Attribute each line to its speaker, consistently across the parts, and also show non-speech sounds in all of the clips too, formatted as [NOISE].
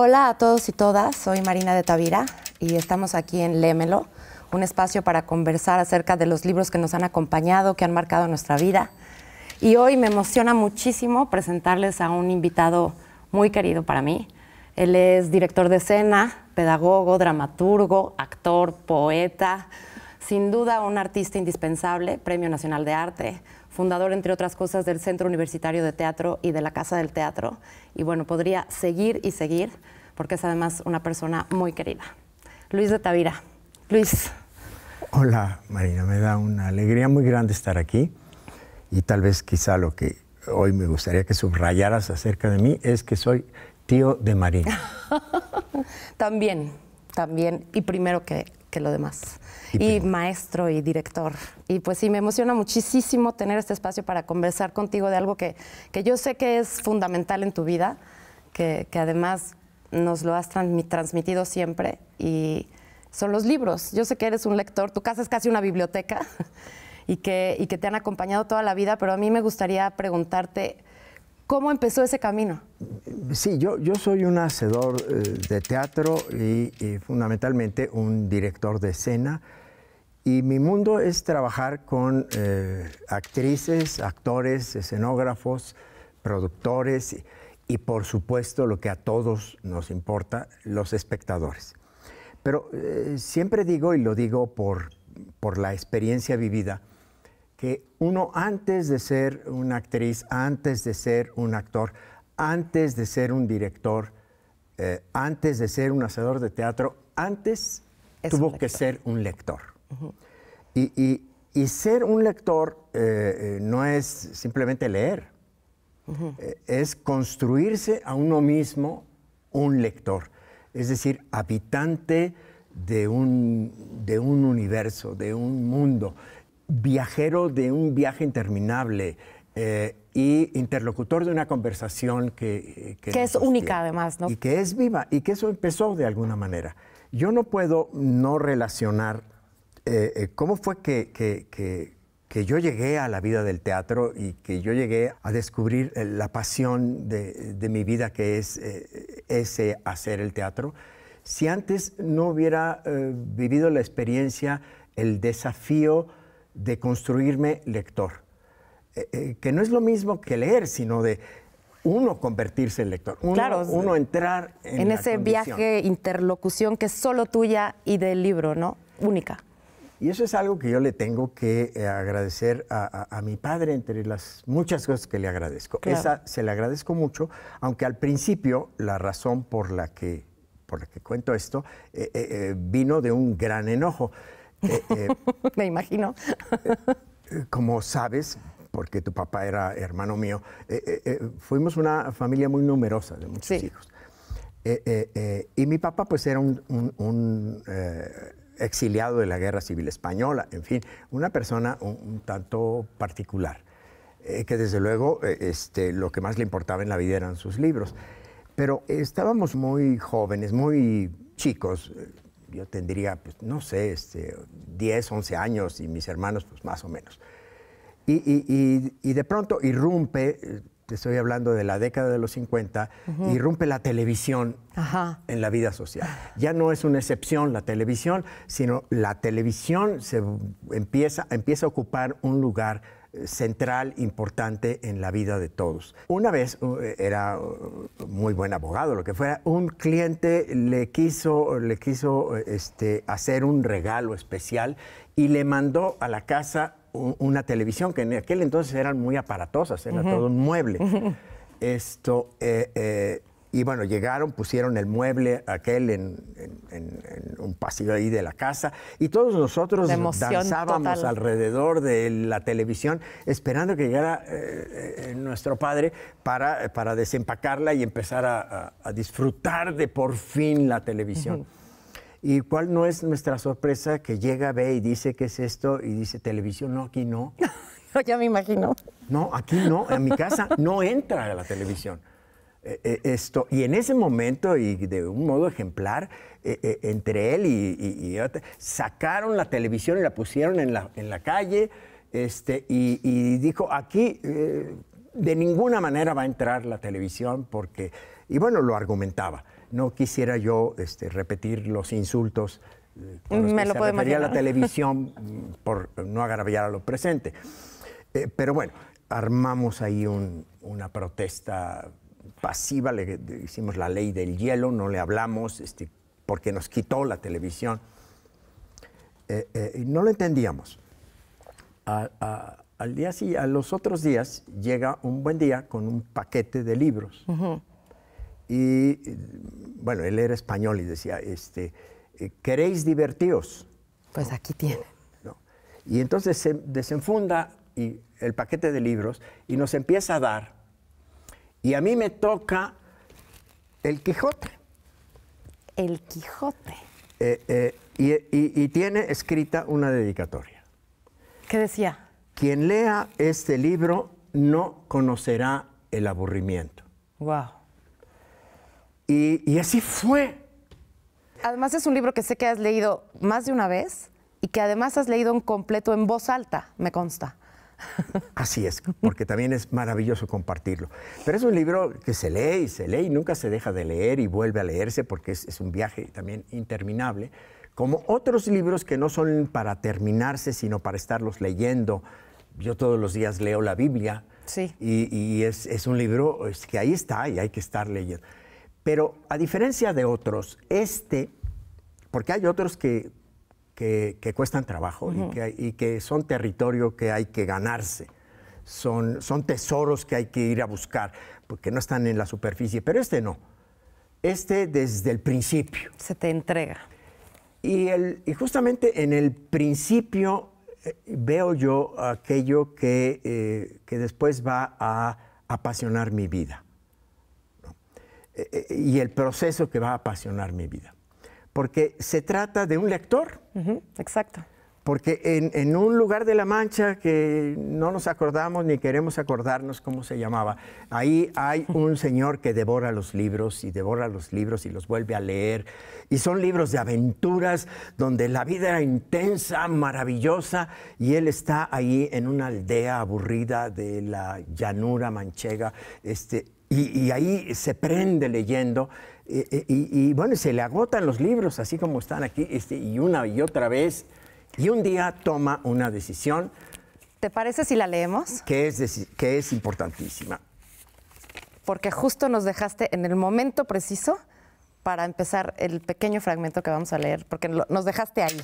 Speaker 1: Hola a todos y todas, soy Marina de Tavira y estamos aquí en Lémelo, un espacio para conversar acerca de los libros que nos han acompañado, que han marcado nuestra vida. Y hoy me emociona muchísimo presentarles a un invitado muy querido para mí. Él es director de escena, pedagogo, dramaturgo, actor, poeta, sin duda un artista indispensable, Premio Nacional de Arte, fundador, entre otras cosas, del Centro Universitario de Teatro y de la Casa del Teatro. Y bueno, podría seguir y seguir, porque es además una persona muy querida. Luis de Tavira. Luis.
Speaker 2: Hola, Marina. Me da una alegría muy grande estar aquí. Y tal vez quizá lo que hoy me gustaría que subrayaras acerca de mí es que soy tío de Marina.
Speaker 1: [LAUGHS] también, también. Y primero que que lo demás. Y, maestro y director. Y pues sí, me emociona muchísimo tener este espacio para conversar contigo de algo que, yo sé que es fundamental en tu vida, que, además nos lo has transmitido siempre y son los libros. Yo sé que eres un lector, tu casa es casi una biblioteca [LAUGHS] y que, y que te han acompañado toda la vida, pero a mí me gustaría preguntarte ¿Cómo empezó ese camino?
Speaker 2: Sí, yo, soy un hacedor eh, de teatro y, fundamentalmente un director de escena. Y mi mundo es trabajar con eh, actrices, actores, escenógrafos, productores y, por supuesto lo que a todos nos importa, los espectadores. Pero eh, siempre digo, y lo digo por la experiencia vivida, que uno antes de ser una actriz, antes de ser un actor, antes de ser un director, eh, antes de ser un hacedor de teatro, antes tuvo que ser un lector. y, ser un lector eh, eh, no es simplemente leer, es construirse a uno mismo un lector, es decir, habitante de un universo, de un mundo viajero de un viaje interminable eh, y interlocutor de una conversación que... Eh, que, es única además, ¿no? Y que es viva y que eso empezó de alguna manera. Yo no puedo no relacionar eh, cómo fue que, que, yo llegué a la vida del teatro y que yo llegué a descubrir la pasión de, de mi vida que es ese hacer el teatro. Si antes no hubiera vivido la experiencia, el desafío de construirme lector, eh, eh, que no es lo mismo que leer, sino de uno convertirse en lector, uno, uno entrar en, ese viaje,
Speaker 1: interlocución que es solo tuya y del libro, ¿no? Única. Y eso es
Speaker 2: algo que yo le tengo que eh, agradecer a, mi padre entre las muchas cosas que le agradezco. Esa se le agradezco mucho, aunque al principio la razón por la que, por la que cuento esto vino de un gran enojo. Eh, eh, [LAUGHS] Me imagino. Eh, como sabes, porque tu papá era hermano mío, fuimos una familia muy numerosa de muchos hijos. y mi papá pues era un, exiliado de la Guerra Civil Española, en fin, una persona un, tanto particular, que desde luego este, lo que más le importaba en la vida eran sus libros. Pero estábamos muy jóvenes, muy chicos, yo tendría, pues, no sé, este, 10, 11 años y mis hermanos, pues más o menos. Y, de pronto irrumpe, eh, te estoy hablando de la década de los 50, irrumpe la televisión en la vida social. Ya no es una excepción la televisión, sino la televisión se empieza, empieza a ocupar un lugar eh, central, importante en la vida de todos. Una vez, uh, era uh, muy buen abogado, lo que fuera, un cliente le quiso, le quiso eh, este, hacer un regalo especial y le mandó a la casa una televisión, que en aquel entonces eran muy aparatosas, era todo un mueble. Esto, eh, eh y bueno, llegaron, pusieron el mueble aquel en, un pasillo ahí de la casa y todos nosotros danzábamos alrededor de la televisión esperando que llegara eh, eh, nuestro padre para, desempacarla y empezar a, disfrutar de por fin la televisión. ¿Y cuál no es nuestra sorpresa? Que llega, ve y dice, ¿qué es esto? Y dice, televisión, no, aquí no.
Speaker 1: [LAUGHS] ya me imagino.
Speaker 2: No, aquí no, en mi casa no entra la televisión. Eh, eh, esto. Y en ese momento, y de un modo ejemplar, eh, entre él y, y, sacaron la televisión y la pusieron en la, en la calle, este, y, dijo, aquí de ninguna manera va a entrar la televisión porque, y bueno, lo argumentaba, no quisiera yo este, repetir los insultos.
Speaker 1: Me que lo se la [LAUGHS] televisión
Speaker 2: mm, por no agraviar a lo presente. pero bueno, armamos ahí una protesta pasiva, le, hicimos la ley del hielo, no le hablamos este, porque nos quitó la televisión. Eh, eh no lo entendíamos. al día, sí, a los otros días llega un buen día con un paquete de libros. Y eh, bueno, él era español y decía, este, eh, ¿queréis divertiros?
Speaker 1: Pues aquí tiene.
Speaker 2: Y entonces se desenfunda y el paquete de libros y nos empieza a dar y a mí me toca el Quijote.
Speaker 1: El Quijote.
Speaker 2: Eh, eh, y, tiene escrita una dedicatoria. ¿Qué decía? Quien lea este libro no conocerá el aburrimiento. Wow. Y, y, así fue.
Speaker 1: Además es un libro que sé que has leído más de una vez y que además has leído un completo en voz alta, me consta.
Speaker 2: Así es, porque también es maravilloso compartirlo. Pero es un libro que se lee y se lee y nunca se deja de leer y vuelve a leerse porque es, un viaje también interminable, como otros libros que no son para terminarse, sino para estarlos leyendo. Yo todos los días leo la Biblia sí. y, es, es, un libro que ahí está y hay que estar leyendo. Pero a diferencia de otros, este, porque hay otros que que, cuestan trabajo y, que, son territorio que hay que ganarse. Son, son tesoros que hay que ir a buscar, porque no están en la superficie, pero este no. Este desde el
Speaker 1: principio. Se te entrega.
Speaker 2: Y, el, y justamente en el principio eh, veo yo aquello eh, que, después va a apasionar mi vida. Eh, y el proceso que va a apasionar mi vida porque se trata de un lector. exacto. Porque en, un lugar de La Mancha que no nos acordamos ni queremos acordarnos cómo se llamaba, ahí hay un señor que devora los libros y devora los libros y los vuelve a leer. Y son libros de aventuras donde la vida era intensa, maravillosa, y él está ahí en una aldea aburrida de la llanura manchega, este, y, y ahí se prende leyendo y, bueno, se le agotan los libros, así como están aquí, este, y una y otra vez. Y un día toma una decisión.
Speaker 1: ¿Te parece si la leemos?
Speaker 2: Que es, importantísima.
Speaker 1: Porque justo nos dejaste en el momento preciso para empezar el pequeño fragmento que vamos a leer, porque nos dejaste ahí.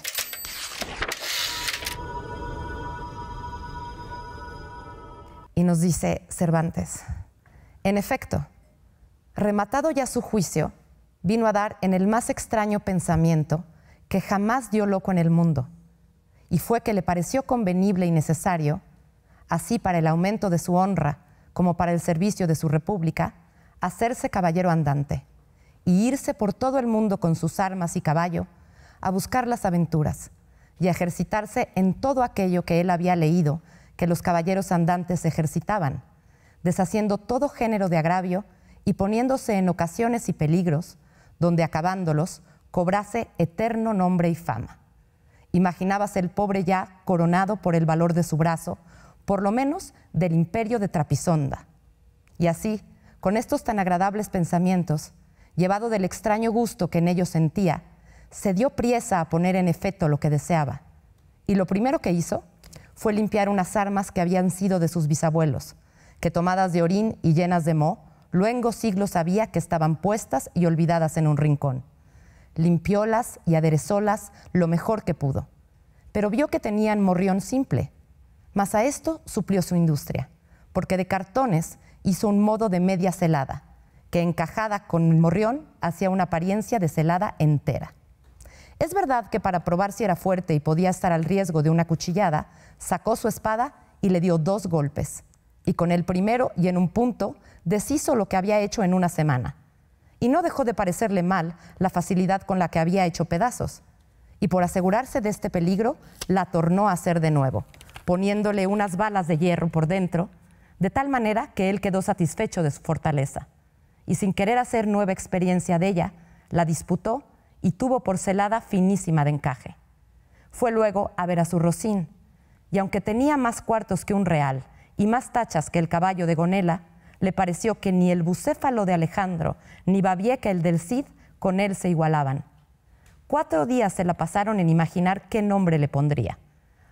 Speaker 1: Y nos dice Cervantes, en efecto, Rematado ya su juicio, vino a dar en el más extraño pensamiento que jamás dio loco en el mundo, y fue que le pareció convenible y necesario, así para el aumento de su honra como para el servicio de su república, hacerse caballero andante y irse por todo el mundo con sus armas y caballo a buscar las aventuras y ejercitarse en todo aquello que él había leído que los caballeros andantes ejercitaban, deshaciendo todo género de agravio y poniéndose en ocasiones y peligros donde acabándolos cobrase eterno nombre y fama. Imaginábase el pobre ya coronado por el valor de su brazo, por lo menos del imperio de Trapisonda. Y así, con estos tan agradables pensamientos, llevado del extraño gusto que en ellos sentía, se dio priesa a poner en efecto lo que deseaba. Y lo primero que hizo fue limpiar unas armas que habían sido de sus bisabuelos, que tomadas de orín y llenas de moho, Luego siglo sabía que estaban puestas y olvidadas en un rincón. Limpiólas y aderezólas lo mejor que pudo, pero vio que tenían morrión simple. Mas a esto suplió su industria, porque de cartones hizo un modo de media celada, que encajada con el morrión hacía una apariencia de celada entera. Es verdad que para probar si era fuerte y podía estar al riesgo de una cuchillada, sacó su espada y le dio dos golpes, y con el primero y en un punto deshizo lo que había hecho en una semana. Y no dejó de parecerle mal la facilidad con la que había hecho pedazos. Y por asegurarse de este peligro, la tornó a hacer de nuevo, poniéndole unas balas de hierro por dentro, de tal manera que él quedó satisfecho de su fortaleza. Y sin querer hacer nueva experiencia de ella, la disputó y tuvo porcelada finísima de encaje. Fue luego a ver a su Rocín, y aunque tenía más cuartos que un real y más tachas que el caballo de Gonela, le pareció que ni el bucéfalo de Alejandro ni Babieca el del Cid con él se igualaban. Cuatro días se la pasaron en imaginar qué nombre le pondría,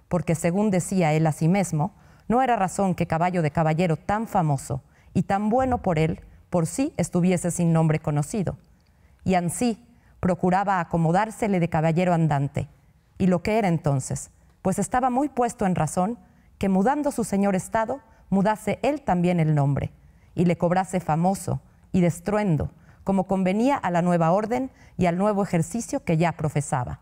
Speaker 1: porque según decía él a sí mismo, no era razón que caballo de caballero tan famoso y tan bueno por él por sí estuviese sin nombre conocido. Y ansí procuraba acomodársele de caballero andante, y lo que era entonces, pues estaba muy puesto en razón que mudando su señor estado, mudase él también el nombre y le cobrase famoso y destruendo como convenía a la nueva orden y al nuevo ejercicio que ya profesaba.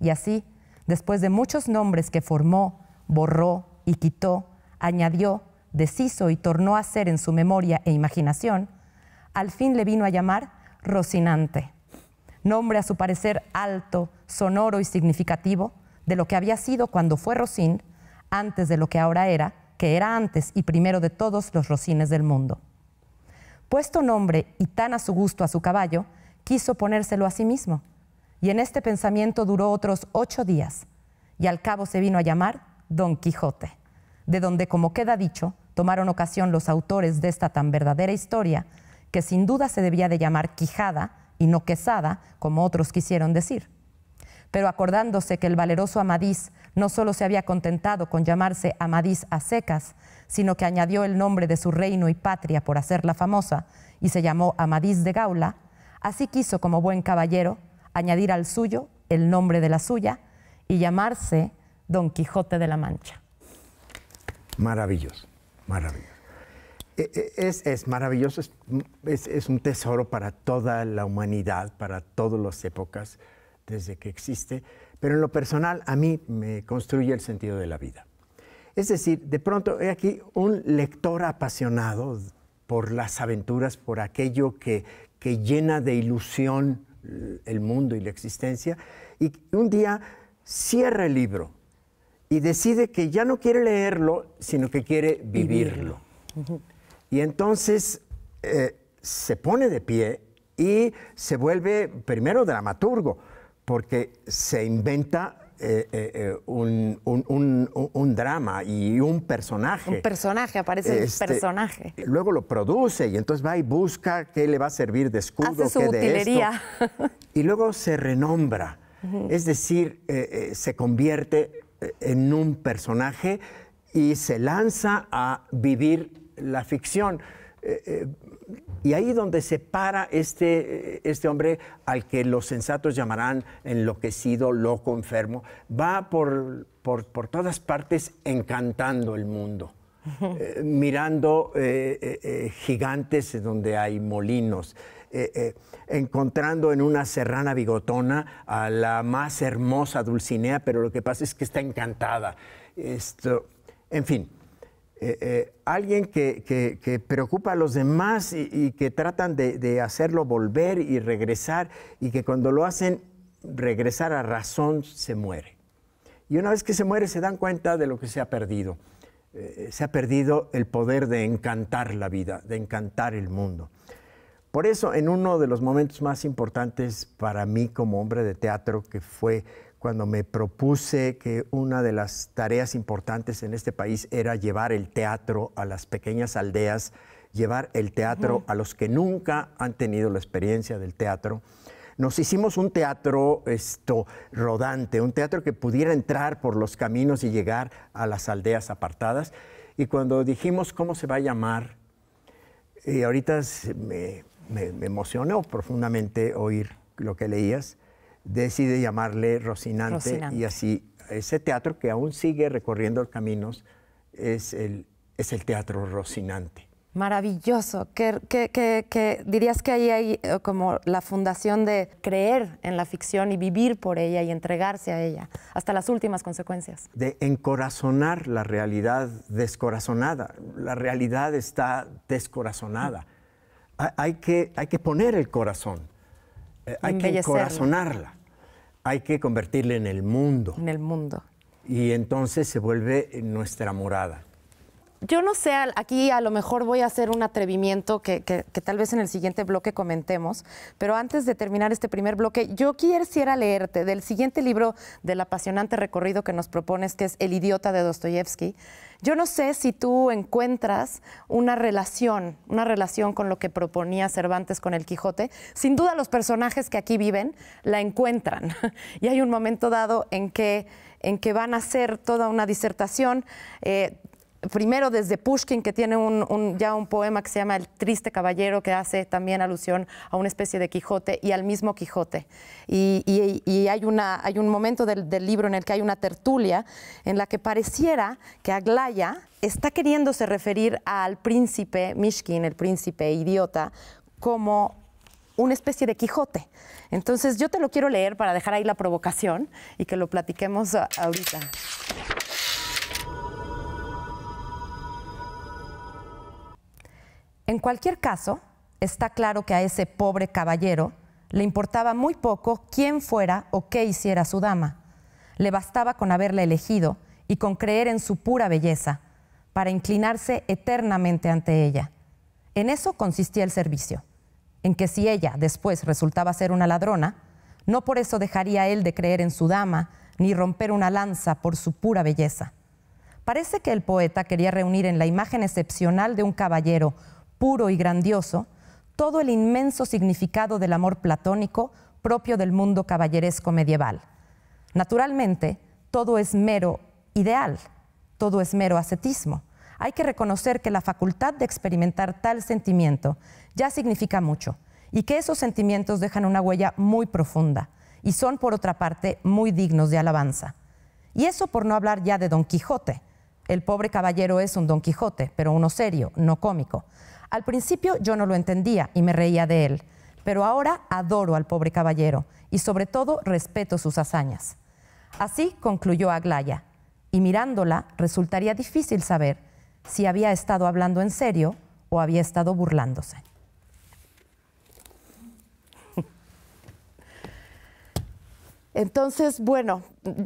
Speaker 1: Y así, después de muchos nombres que formó, borró y quitó, añadió, deshizo y tornó a ser en su memoria e imaginación, al fin le vino a llamar Rocinante, nombre a su parecer alto, sonoro y significativo de lo que había sido cuando fue Rocín, antes de lo que ahora era, que era antes y primero de todos los rocines del mundo. Puesto nombre y tan a su gusto a su caballo, quiso ponérselo a sí mismo, y en este pensamiento duró otros ocho días, y al cabo se vino a llamar Don Quijote, de donde, como queda dicho, tomaron ocasión los autores de esta tan verdadera historia, que sin duda se debía de llamar Quijada y no Quesada, como otros quisieron decir pero acordándose que el valeroso Amadís no solo se había contentado con llamarse Amadís a secas, sino que añadió el nombre de su reino y patria por hacerla famosa, y se llamó Amadís de Gaula, así quiso como buen caballero añadir al suyo el nombre de la suya y llamarse Don Quijote de la Mancha.
Speaker 2: Maravilloso, maravilloso. E, e, es, maravilloso, es, un tesoro para toda la humanidad, para todas las épocas desde que existe, pero en lo personal a mí me construye el sentido de la vida. Es decir, de pronto he aquí un lector apasionado por las aventuras, por aquello que, que llena de ilusión el mundo y la existencia, y un día cierra el libro y decide que ya no quiere leerlo, sino que quiere vivirlo. Y entonces eh, se pone de pie y se vuelve primero dramaturgo, porque se inventa eh, eh, eh, un, drama y un personaje. Un
Speaker 1: personaje, aparece un este, personaje.
Speaker 2: Luego lo produce y entonces va y busca qué le va a servir de escudo, Hace su qué utilería. de Y luego se renombra. Es decir, se convierte en un personaje y se lanza a vivir la ficción. Y ahí donde se para este, este, hombre, al que los sensatos llamarán enloquecido, loco, enfermo, va por, todas partes encantando el mundo, eh, mirando eh, eh, gigantes donde hay molinos, encontrando en una serrana bigotona a la más hermosa Dulcinea, pero lo que pasa es que está encantada. en fin, eh, eh, alguien que, preocupa a los demás y, que tratan de, hacerlo volver y regresar y que cuando lo hacen regresar a razón se muere. Y una vez que se muere se dan cuenta de lo que se ha perdido. Eh, se ha perdido el poder de encantar la vida, de encantar el mundo. Por eso en uno de los momentos más importantes para mí como hombre de teatro, que fue cuando me propuse que una de las tareas importantes en este país era llevar el teatro a las pequeñas aldeas, llevar el teatro a los que nunca han tenido la experiencia del teatro. Nos hicimos un teatro esto, rodante, un teatro que pudiera entrar por los caminos y llegar a las aldeas apartadas. Y cuando dijimos cómo se va a llamar, y eh, ahorita me, me emocionó profundamente oír lo que leías, decide llamarle Rocinante, y así ese teatro que aún sigue recorriendo caminos es el, teatro Rocinante.
Speaker 1: Maravilloso. Que, dirías que ahí hay eh, como la fundación de creer en la ficción y vivir por ella y entregarse a ella hasta las últimas consecuencias.
Speaker 2: De encorazonar la realidad descorazonada. La realidad está descorazonada. Hay que, hay que poner el corazón. Eh, hay que encorazonarla hay que convertirle en el mundo. En el mundo. Y entonces se vuelve nuestra morada
Speaker 1: yo no sé, aquí a lo mejor voy a hacer un atrevimiento que, tal vez en el siguiente bloque comentemos, pero antes de terminar este primer bloque, yo quisiera leerte del siguiente libro del apasionante recorrido que nos propones, que es El idiota de Dostoyevsky. Yo no sé si tú encuentras una relación, una relación con lo que proponía Cervantes con el Quijote. Sin duda los personajes que aquí viven la encuentran. [LAUGHS] y hay un momento dado en que en que van a hacer toda una disertación. Eh, primero desde Pushkin, que tiene un, ya un poema que se llama El triste caballero, que hace también alusión a una especie de Quijote y al mismo Quijote. Y, hay, una, hay un momento del, del, libro en el que hay una tertulia en la que pareciera que Aglaya está queriéndose referir al príncipe Mishkin, el príncipe idiota, como una especie de Quijote. Entonces yo te lo quiero leer para dejar ahí la provocación y que lo platiquemos ahorita. En cualquier caso, está claro que a ese pobre caballero le importaba muy poco quién fuera o qué hiciera su dama. Le bastaba con haberla elegido y con creer en su pura belleza para inclinarse eternamente ante ella. En eso consistía el servicio, en que si ella después resultaba ser una ladrona, no por eso dejaría él de creer en su dama ni romper una lanza por su pura belleza. Parece que el poeta quería reunir en la imagen excepcional de un caballero puro y grandioso, todo el inmenso significado del amor platónico propio del mundo caballeresco medieval. Naturalmente, todo es mero ideal, todo es mero ascetismo. Hay que reconocer que la facultad de experimentar tal sentimiento ya significa mucho y que esos sentimientos dejan una huella muy profunda y son, por otra parte, muy dignos de alabanza. Y eso por no hablar ya de Don Quijote. El pobre caballero es un Don Quijote, pero uno serio, no cómico. Al principio yo no lo entendía y me reía de él, pero ahora adoro al pobre caballero y sobre todo respeto sus hazañas. Así concluyó Aglaya, y mirándola resultaría difícil saber si había estado hablando en serio o había estado burlándose. Entonces, bueno,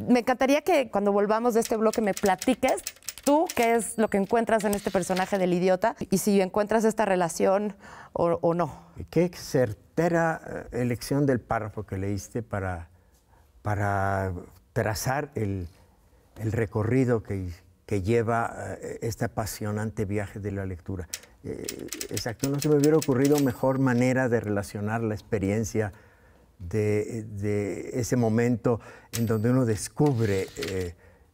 Speaker 1: me encantaría que cuando volvamos de este bloque me platiques tú qué es lo que encuentras en este personaje del idiota y si encuentras esta relación o, no.
Speaker 2: Qué certera eh, elección del párrafo que leíste para, para trazar el, recorrido que, que lleva eh, este apasionante viaje de la lectura. Eh, exacto, no se me hubiera ocurrido mejor manera de relacionar la experiencia de, ese momento en donde uno descubre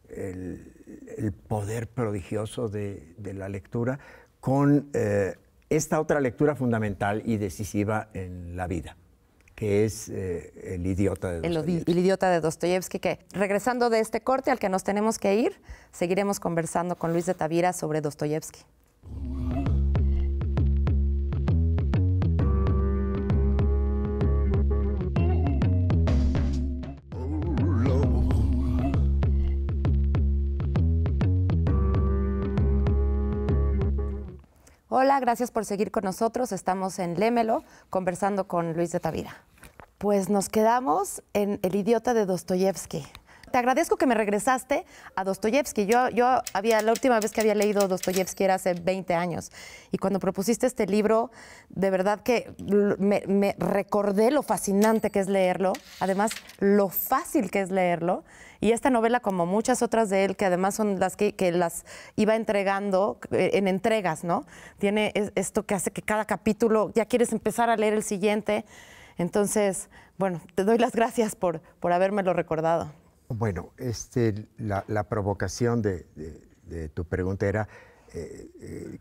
Speaker 2: el el poder prodigioso de, la lectura con eh, esta otra lectura fundamental y decisiva en la vida que es eh, el idiota de Dostoyevsky.
Speaker 1: El, el, idiota de Dostoyevsky, que regresando de este corte al que nos tenemos que ir, seguiremos conversando con Luis de Tavira sobre Dostoyevsky. Hola, gracias por seguir con nosotros. Estamos en Lémelo conversando con Luis de Tavira. Pues nos quedamos en El idiota de Dostoyevsky agradezco que me regresaste a Dostoyevsky. Yo, yo había, la última vez que había leído Dostoyevsky era hace 20 años. Y cuando propusiste este libro, de verdad que me, recordé lo fascinante que es leerlo, además lo fácil que es leerlo. Y esta novela, como muchas otras de él, que además son las que, que las iba entregando eh, en entregas, ¿no? Tiene esto que hace que cada capítulo ya quieres empezar a leer el siguiente. Entonces, bueno, te doy las gracias por, por habérmelo recordado.
Speaker 2: Bueno, este, la, provocación de, tu pregunta era, eh, eh,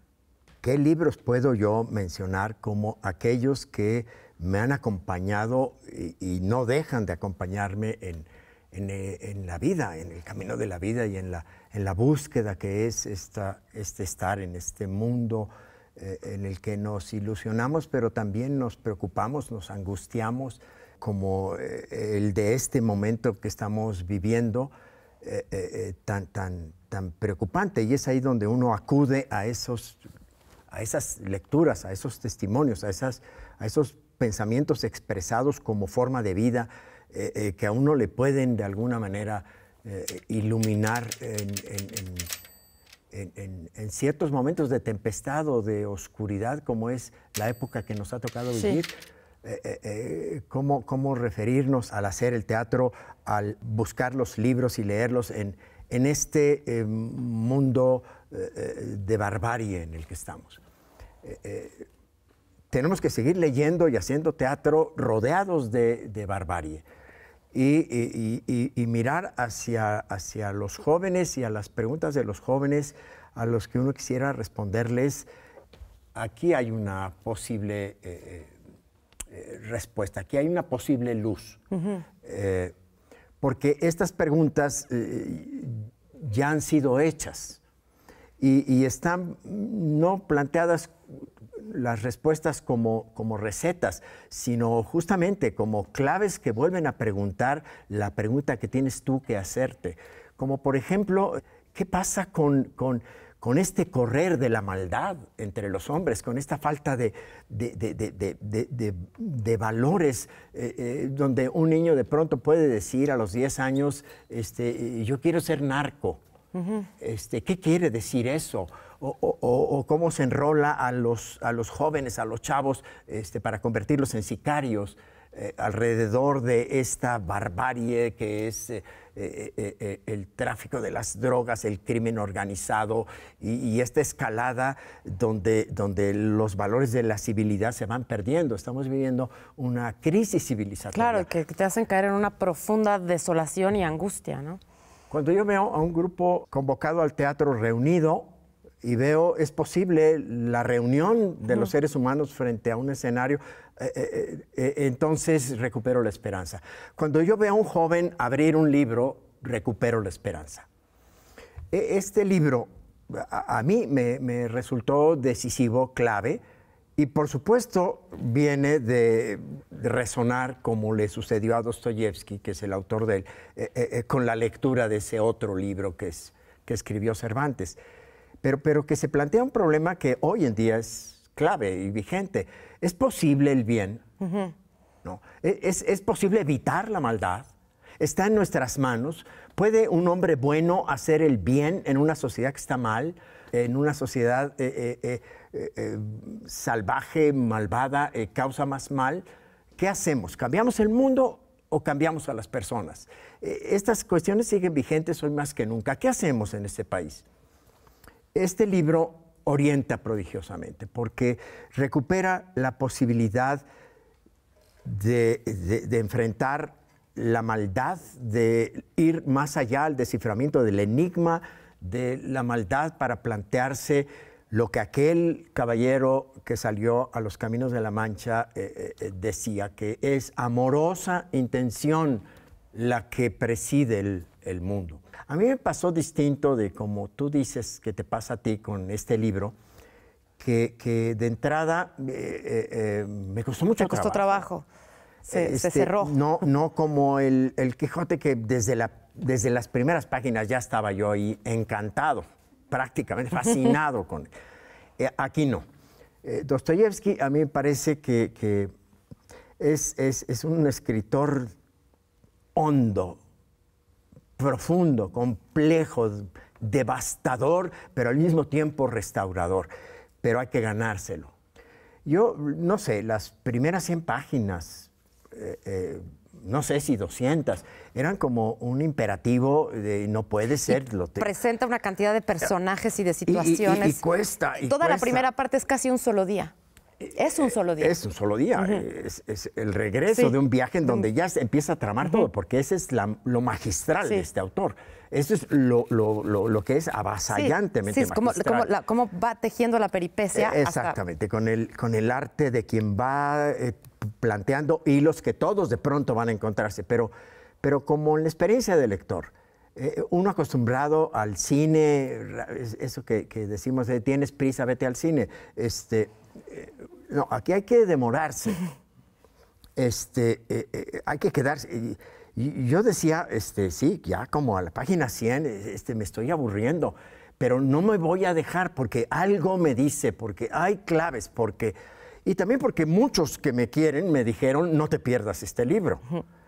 Speaker 2: ¿qué libros puedo yo mencionar como aquellos que me han acompañado y, no dejan de acompañarme eh, en, la vida, en el camino de la vida y en la, búsqueda que es esta, este estar en este mundo en el que nos ilusionamos, pero también nos preocupamos, nos angustiamos? como eh, el de este momento que estamos viviendo eh, eh, tan, tan, tan preocupante. Y es ahí donde uno acude a, esos, a esas lecturas, a esos testimonios, a, esas, a esos pensamientos expresados como forma de vida que a uno le pueden de alguna manera iluminar en, ciertos momentos de tempestad o de oscuridad como es la época que nos ha tocado vivir. Eh, eh, eh, cómo, cómo, referirnos al hacer el teatro, al buscar los libros y leerlos en, en este eh, mundo de barbarie en el que estamos. tenemos que seguir leyendo y haciendo teatro rodeados de, de barbarie. Y, y, mirar hacia, hacia los jóvenes y a las preguntas de los jóvenes a los que uno quisiera responderles, aquí hay una posible eh, eh, respuesta, aquí hay una posible luz. Eh, porque estas preguntas eh, ya han sido hechas y, están no planteadas las respuestas como, como recetas, sino justamente como claves que vuelven a preguntar la pregunta que tienes tú que hacerte. Como por ejemplo, ¿qué pasa con con este correr de la maldad entre los hombres, con esta falta de, valores, eh, eh, donde un niño de pronto puede decir a los 10 años, este, yo quiero ser narco. este, ¿Qué quiere decir eso? O, cómo se enrola a los, a los jóvenes, a los chavos, este, para convertirlos en sicarios. Eh, alrededor de esta barbarie que es eh, eh, el tráfico de las drogas, el crimen organizado y, y esta escalada donde, donde, los valores de la civilidad se van perdiendo. Estamos viviendo una crisis civilizatoria. Claro, que te hacen
Speaker 1: caer en una profunda desolación y angustia, ¿no?
Speaker 2: Cuando yo veo a un grupo convocado al teatro reunido, y veo, es posible la reunión de los seres humanos frente a un escenario, eh, eh, eh, entonces recupero la esperanza. Cuando yo veo a un joven abrir un libro, recupero la esperanza. E, este libro a, mí me, resultó decisivo, clave, y por supuesto viene de resonar como le sucedió a Dostoyevsky, que es el autor de él, con la lectura de ese otro libro que, es, que escribió Cervantes pero, pero que se plantea un problema que hoy en día es clave y vigente. ¿Es posible el bien? ¿No? ¿E, ¿Es, posible evitar la maldad? ¿Está en nuestras manos? ¿Puede un hombre bueno hacer el bien en una sociedad que está mal? en una sociedad eh, eh, eh, salvaje, malvada, causa más mal, ¿qué hacemos? ¿Cambiamos el mundo o cambiamos a las personas? E, estas cuestiones siguen vigentes hoy más que nunca. ¿Qué hacemos en este país? Este libro orienta prodigiosamente porque recupera la posibilidad de, enfrentar la maldad, de ir más allá al desciframiento del enigma, de la maldad para plantearse lo que aquel caballero que salió a los caminos de la Mancha eh, eh, decía, que es amorosa intención la que preside el mundo. A mí me pasó distinto de como tú dices que te pasa a ti con este libro, que, de entrada eh, eh, eh, me costó mucho me costó
Speaker 1: trabajo. Se, este, cerró.
Speaker 2: No, no como el, Quijote que desde, la, desde las primeras páginas ya estaba yo ahí encantado, prácticamente [LAUGHS] fascinado con él. aquí no. Dostoyevsky a mí me parece que, es, es un escritor hondo, profundo, complejo, devastador, pero al mismo tiempo restaurador. Pero hay que ganárselo. Yo, no sé, las primeras 100 páginas, eh, eh, no sé si 200, eran como un imperativo de no puede ser. Lo
Speaker 1: Presenta una cantidad de personajes y de situaciones. Y,
Speaker 2: cuesta. toda la primera
Speaker 1: parte es casi un solo día. Es un solo día.
Speaker 2: Es un solo día. es, el regreso de un viaje en donde mm. ya se empieza a tramar todo, porque ese es lo magistral de este autor. Eso es lo, que es avasallantemente. Sí, sí es
Speaker 1: como, va tejiendo la peripecia.
Speaker 2: exactamente, con, el, con el arte de quien va eh, planteando hilos que todos de pronto van a encontrarse, pero, pero como en la experiencia del lector. Eh, uno acostumbrado al cine, eso que, que decimos, tienes prisa, vete al cine. Este, no, aquí hay que demorarse. [LAUGHS] Este, eh, eh, hay que quedarse. Y, yo decía, este, sí, ya como a la página 100, este, me estoy aburriendo, pero no me voy a dejar porque algo me dice, porque hay claves, porque... Y también porque muchos que me quieren me dijeron, no te pierdas este libro.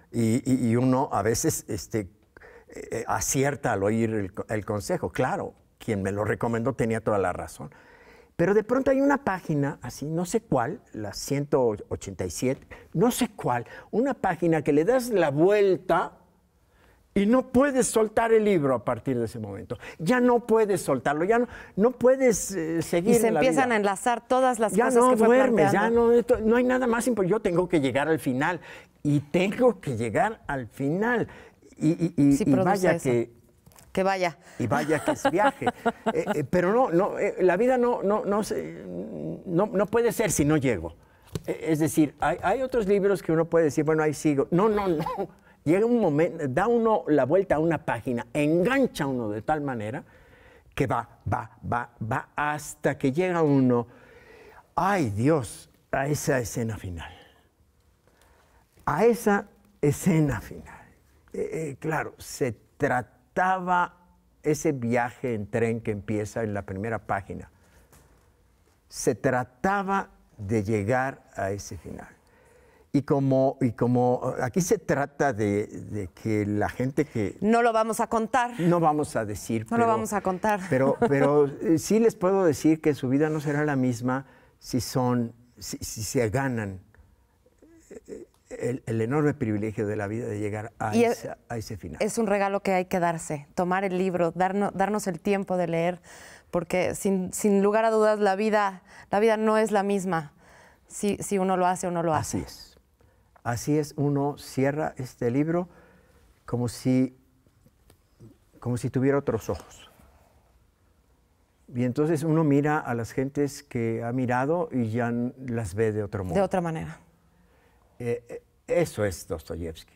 Speaker 2: y, uno a veces este, eh, acierta al oír el, el consejo. Claro, quien me lo recomendó tenía toda la razón. Pero de pronto hay una página, así, no sé cuál, la 187, no sé cuál, una página que le das la vuelta y no puedes soltar el libro a partir de ese momento. Ya no puedes soltarlo, ya no, no puedes eh, seguir. Y se empiezan a
Speaker 1: enlazar todas las ya cosas no que Ya no duermes, ya
Speaker 2: no hay nada más importante. Yo tengo que llegar al final y tengo que llegar al final. Y, vaya que vaya. Y vaya que es viaje. [LAUGHS] Eh, eh, pero no, no eh, la vida no, no, no, no, puede ser si no llego. E, es decir, hay, hay, otros libros que uno puede decir, bueno, ahí sigo. No, no, no. Llega un momento, da uno la vuelta a una página, engancha uno de tal manera que va, va, va, va, hasta que llega uno, ay Dios, a esa escena final. A esa escena final. claro, se trata estaba ese viaje en tren que empieza en la primera página. Se trataba de llegar a ese final. Y como, y como aquí se trata de, que la gente que... No lo vamos a contar. No vamos a decir. No lo vamos a contar. Pero, [LAUGHS] pero eh, sí les puedo decir que su vida no será la misma si son, si, si se ganan eh, eh, el, enorme privilegio de la vida de llegar a, ese final. Es
Speaker 1: un regalo que hay que darse, tomar el libro, darnos, darnos el tiempo de leer, porque sin, sin, lugar a dudas la vida, la vida no es la misma si, uno lo hace o no lo
Speaker 2: hace. Así es. Así es, uno cierra este libro como si, como si tuviera otros ojos. Y entonces uno mira a las gentes que ha mirado y ya las ve de otro modo. De otra manera. Eh, eh, eso es Dostoyevsky.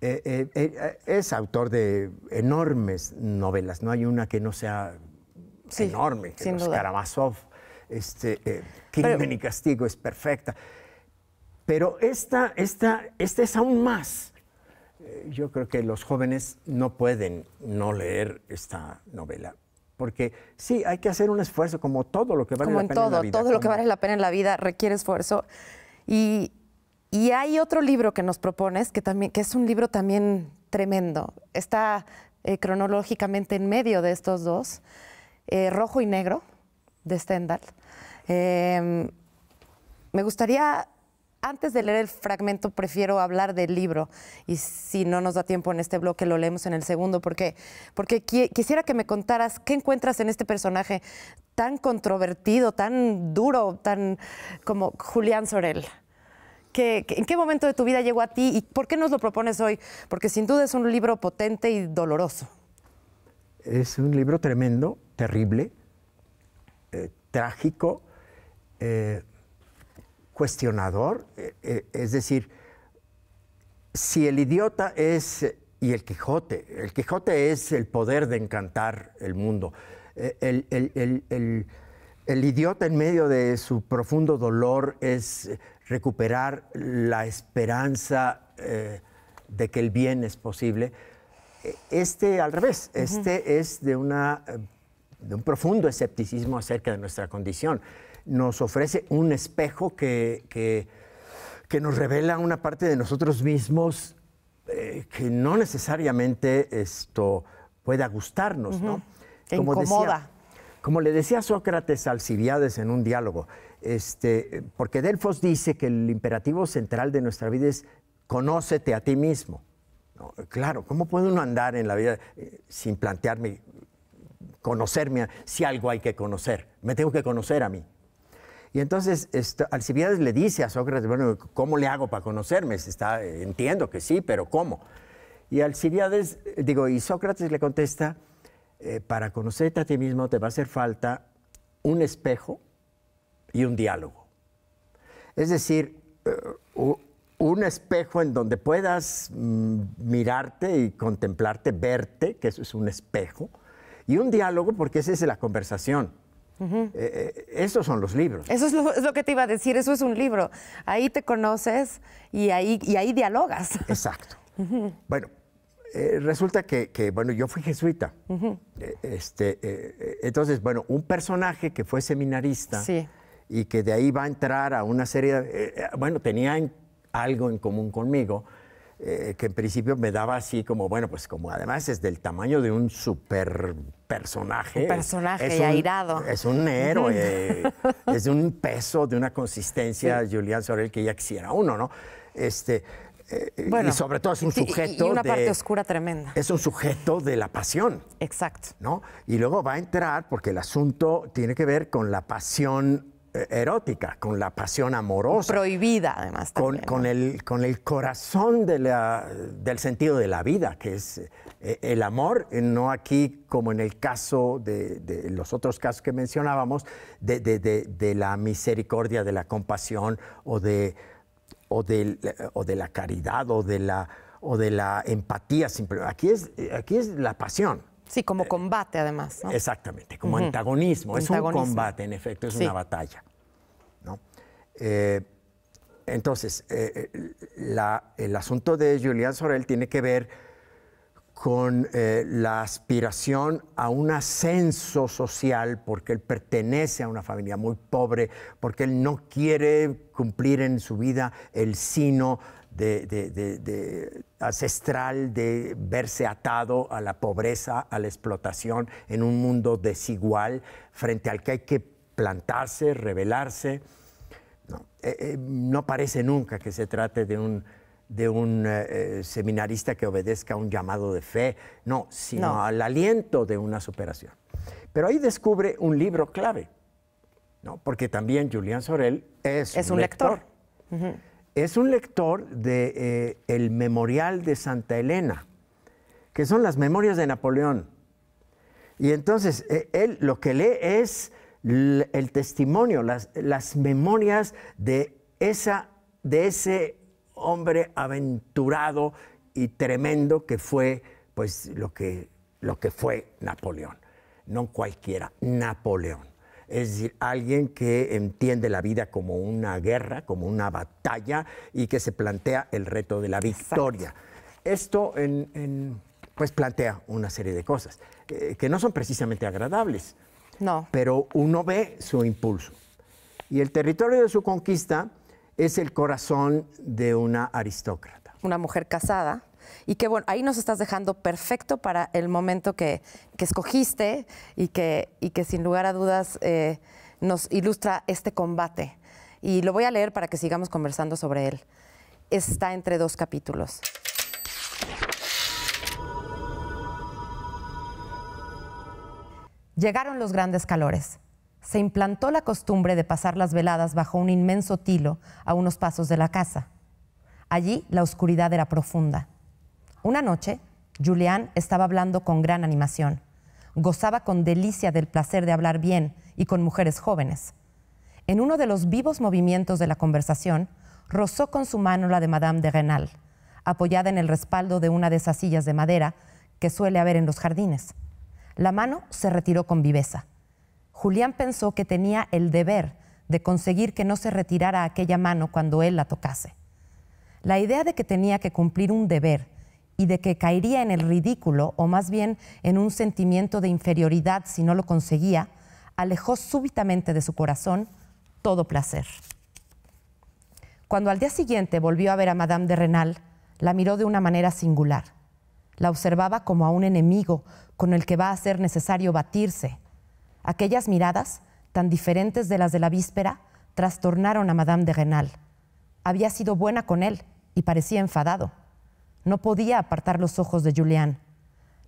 Speaker 2: Eh, es autor de enormes novelas, no hay una que no sea enorme, que Karamazov, este, Crimen y Castigo es perfecta. Pero esta, esta, esta es aún más. Yo creo que los jóvenes no pueden no leer esta novela porque sí, hay que hacer un esfuerzo como todo lo que vale la pena en todo, la vida. Todo lo que vale
Speaker 1: la pena en la vida requiere esfuerzo. Y y hay otro libro que nos propones, que, también, que es un libro también tremendo. Está eh, cronológicamente en medio de estos dos, eh, Rojo y Negro, de Stendhal. Em, me gustaría, antes de leer el fragmento, prefiero hablar del libro. Y si no nos da tiempo en este bloque, lo leemos en el segundo, porque, porque quisiera que me contaras qué encuentras en este personaje tan controvertido, tan duro, tan como Julián Sorel en qué momento de tu vida llegó a ti y por qué nos lo propones hoy? Porque sin duda es un libro potente y doloroso.
Speaker 2: Es un libro tremendo, terrible, eh, trágico, eh, cuestionador. Eh, es decir, si el idiota es y el Quijote. El Quijote es el poder de encantar el mundo. el, idiota en medio de su profundo dolor es recuperar la esperanza eh, de que el bien es posible. E-, este, al revés, este es de, una, eh, de un profundo escepticismo acerca de nuestra condición. Nos ofrece un espejo que, que, nos revela una parte de nosotros mismos eh, que no necesariamente esto pueda gustarnos, ¿no? como como le decía Sócrates a Alcibiades en un diálogo, este, porque Delfos dice que el imperativo central de nuestra vida es conócete a ti mismo. claro, ¿cómo puede uno andar en la vida eh, sin plantearme conocerme si algo hay que conocer? Me tengo que conocer a mí. Y entonces Alcibiades le dice a Sócrates, bueno, ¿cómo le hago para conocerme? Está, eh, entiendo que sí, pero ¿cómo? Y Alcibiades, eh, digo, y Sócrates le contesta, para conocerte a ti mismo te va a hacer falta un espejo y un diálogo. Es decir, eh, un espejo en donde puedas mm, mirarte y contemplarte, verte, que eso es un espejo, y un diálogo porque esa es la conversación. Eh, eh, esos son los libros. Eso es
Speaker 1: lo, que te iba a decir, eso es un libro. Ahí te conoces y ahí, y ahí dialogas. Exacto. [LAUGHS]
Speaker 2: Bueno, resulta que, bueno, yo fui jesuita. E-, este, entonces, bueno, un personaje que fue seminarista. Sí y que de ahí va a entrar a una serie, eh, eh, bueno, tenía algo en común conmigo, eh, que en principio me daba así como, bueno, pues como además es del tamaño de un super personaje. Un personaje airado. Es un héroe, es un peso de una consistencia, Julián, Julián Sorel, que ya quisiera uno, ¿no? Este, y sobre todo es un sujeto. una parte oscura tremenda. Es un sujeto de la pasión. Exacto. ¿no? Y luego va a entrar, porque el asunto tiene que ver con la pasión eh, erótica, con la pasión amorosa. Prohibida, además. con, el, con el corazón del sentido de la vida, que es eh, el amor, eh, no aquí como en el caso de, los otros casos que mencionábamos, de, de, de, la misericordia, de la compasión o de, o o de la caridad o de la, o de la empatía. Aquí es, aquí es la pasión.
Speaker 1: Sí, como eh, combate además.
Speaker 2: Exactamente, como antagonismo. Es un combate, en efecto, es una batalla. Eh, entonces, eh, el asunto de Julián Sorel tiene que ver con la aspiración a un ascenso social, porque él pertenece a una familia muy pobre, porque él no quiere cumplir en su vida el sino de, ancestral de verse atado a la pobreza, a la explotación, en un mundo desigual frente al que hay que plantarse, rebelarse. No, eh, eh, parece nunca que se trate de un, de un eh, seminarista que obedezca a un llamado de fe, no, sino al aliento de una superación. Pero ahí descubre un libro clave, ¿no? porque también Julián Sorel es, un, lector es un lector de eh, el Memorial de Santa Elena, que son las memorias de Napoleón. Y entonces eh, él lo que lee es el testimonio, las, las memorias de, esa, de ese hombre aventurado y tremendo que fue, pues, lo que, lo que fue Napoleón. No cualquiera, Napoleón es decir, alguien que entiende la vida como una guerra, como una batalla y que se plantea el reto de la victoria. Esto pues plantea una serie de cosas que, que no son precisamente agradables, no. pero uno ve su impulso. Y el territorio de su conquista es el corazón de una aristócrata.
Speaker 1: Una mujer casada. Y que bueno, ahí nos estás dejando perfecto para el momento que, escogiste y que, y que sin lugar a dudas eh, nos ilustra este combate. Y lo voy a leer para que sigamos conversando sobre él. Está entre dos capítulos. Llegaron los grandes calores. Se implantó la costumbre de pasar las veladas bajo un inmenso tilo a unos pasos de la casa. Allí la oscuridad era profunda. Una noche, Julián estaba hablando con gran animación. Gozaba con delicia del placer de hablar bien y con mujeres jóvenes. En uno de los vivos movimientos de la conversación, rozó con su mano la de Madame de Renal, apoyada en el respaldo de una de esas sillas de madera que suele haber en los jardines. La mano se retiró con viveza. Julián pensó que tenía el deber de conseguir que no se retirara aquella mano cuando él la tocase. La idea de que tenía que cumplir un deber y de que caería en el ridículo o más bien en un sentimiento de inferioridad si no lo conseguía, alejó súbitamente de su corazón todo placer. Cuando al día siguiente volvió a ver a Madame de Renal, la miró de una manera singular. La observaba como a un enemigo con el que va a ser necesario batirse. Aquellas miradas, tan diferentes de las de la víspera, trastornaron a Madame de Renal. Había sido buena con él y parecía enfadado. No podía apartar los ojos de Julián.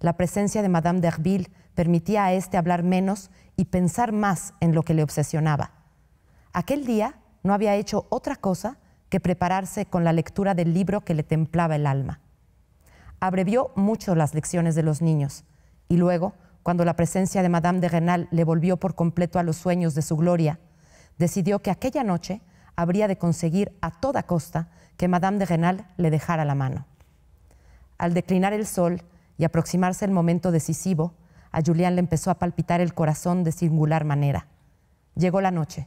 Speaker 1: La presencia de Madame d'Herville permitía a éste hablar menos y pensar más en lo que le obsesionaba. Aquel día no había hecho otra cosa que prepararse con la lectura del libro que le templaba el alma. Abrevió mucho las lecciones de los niños y luego, cuando la presencia de Madame de Renal le volvió por completo a los sueños de su gloria, decidió que aquella noche habría de conseguir a toda costa que Madame de Renal le dejara la mano. Al declinar el sol y aproximarse el momento decisivo, a Julián le empezó a palpitar el corazón de singular manera. Llegó la noche.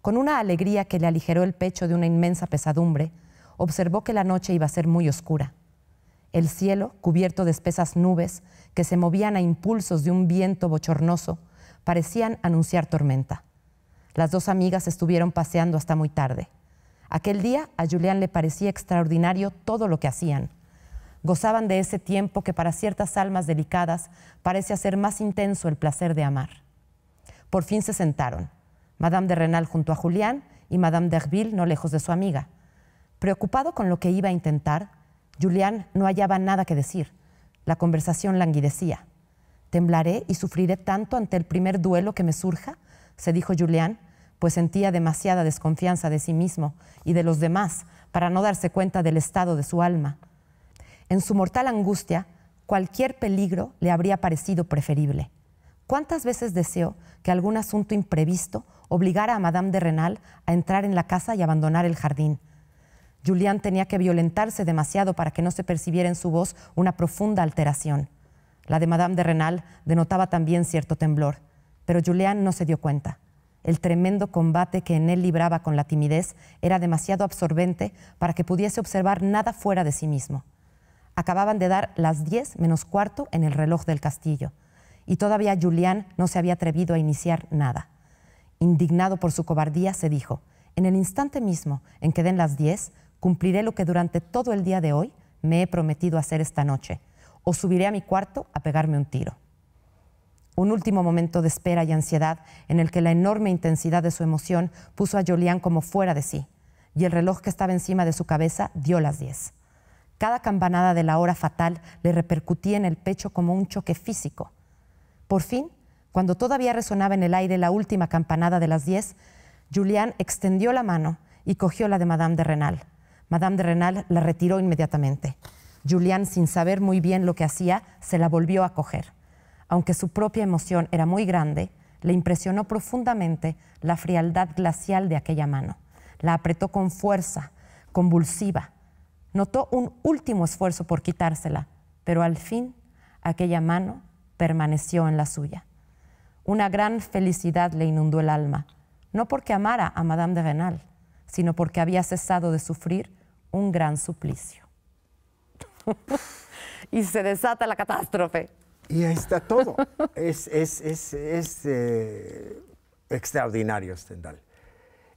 Speaker 1: Con una alegría que le aligeró el pecho de una inmensa pesadumbre, observó que la noche iba a ser muy oscura. El cielo, cubierto de espesas nubes que se movían a impulsos de un viento bochornoso, parecían anunciar tormenta. Las dos amigas estuvieron paseando hasta muy tarde. Aquel día a Julián le parecía extraordinario todo lo que hacían gozaban de ese tiempo que para ciertas almas delicadas parece hacer más intenso el placer de amar. Por fin se sentaron, Madame de Renal junto a Julián y Madame d'Herville no lejos de su amiga. Preocupado con lo que iba a intentar, Julián no hallaba nada que decir. La conversación languidecía. ¿Temblaré y sufriré tanto ante el primer duelo que me surja? se dijo Julián, pues sentía demasiada desconfianza de sí mismo y de los demás para no darse cuenta del estado de su alma. En su mortal angustia, cualquier peligro le habría parecido preferible. ¿Cuántas veces deseó que algún asunto imprevisto obligara a Madame de Renal a entrar en la casa y abandonar el jardín? Julián tenía que violentarse demasiado para que no se percibiera en su voz una profunda alteración. La de Madame de Renal denotaba también cierto temblor, pero Julián no se dio cuenta. El tremendo combate que en él libraba con la timidez era demasiado absorbente para que pudiese observar nada fuera de sí mismo. Acababan de dar las 10 menos cuarto en el reloj del castillo, y todavía Julián no se había atrevido a iniciar nada. Indignado por su cobardía, se dijo, en el instante mismo en que den las 10, cumpliré lo que durante todo el día de hoy me he prometido hacer esta noche, o subiré a mi cuarto a pegarme un tiro. Un último momento de espera y ansiedad en el que la enorme intensidad de su emoción puso a Julián como fuera de sí, y el reloj que estaba encima de su cabeza dio las 10. Cada campanada de la hora fatal le repercutía en el pecho como un choque físico. Por fin, cuando todavía resonaba en el aire la última campanada de las diez, Julián extendió la mano y cogió la de Madame de Renal. Madame de Renal la retiró inmediatamente. Julián, sin saber muy bien lo que hacía, se la volvió a coger. Aunque su propia emoción era muy grande, le impresionó profundamente la frialdad glacial de aquella mano. La apretó con fuerza, convulsiva, Notó un último esfuerzo por quitársela, pero al fin aquella mano permaneció en la suya. Una gran felicidad le inundó el alma, no porque amara a Madame de Renal, sino porque había cesado de sufrir un gran suplicio. [LAUGHS] y se desata la catástrofe. Y ahí está todo. es,
Speaker 2: eh, extraordinario, Stendhal.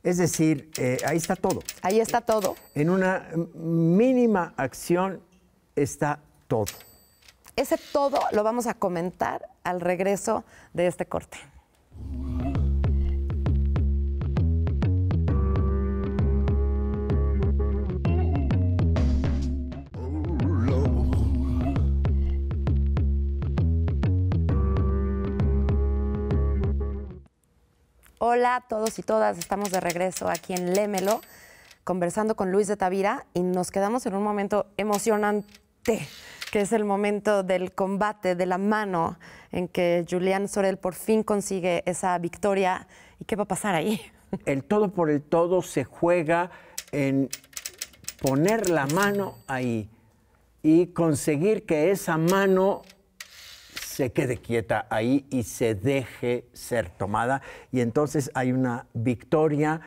Speaker 2: Es decir, eh, ahí está todo.
Speaker 1: Ahí está eh, todo.
Speaker 2: En una mínima acción está todo.
Speaker 1: Ese todo lo vamos a comentar al regreso de este corte. Hola a todos y todas, estamos de regreso aquí en Lémelo, conversando con Luis de Tavira y nos quedamos en un momento emocionante, que es el momento del combate, de la mano, en que Julián Sorel por fin consigue esa victoria. ¿Y qué va a pasar ahí?
Speaker 2: [LAUGHS] El todo por el todo se juega en poner la mano ahí y conseguir que esa mano se quede quieta ahí y se deje ser tomada. Y entonces hay una victoria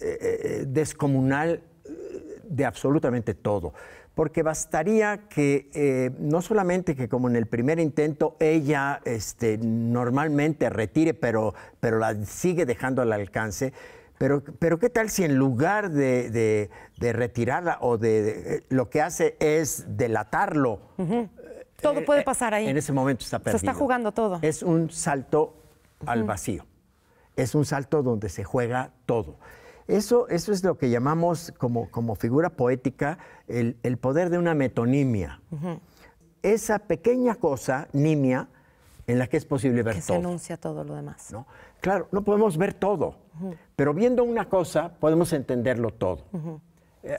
Speaker 2: eh, eh, descomunal eh, de absolutamente todo. Porque bastaría que no solamente que como en el primer intento ella este, normalmente retire, pero, pero la sigue dejando al alcance, pero, pero, ¿qué tal si en lugar de, retirarla o de, lo que hace es delatarlo?
Speaker 1: Este, todo puede eh, pasar ahí. En ese
Speaker 2: momento está perdido. Se está jugando todo. Es un salto al vacío. Es un salto donde se juega todo. Eso, eso es lo que llamamos como, como figura poética el, poder de una metonimia. Esa pequeña cosa, nimia, en la que es posible ver todo. Que se enuncia
Speaker 1: todo lo demás.
Speaker 2: Claro, no podemos ver todo, pero viendo una cosa podemos entenderlo todo.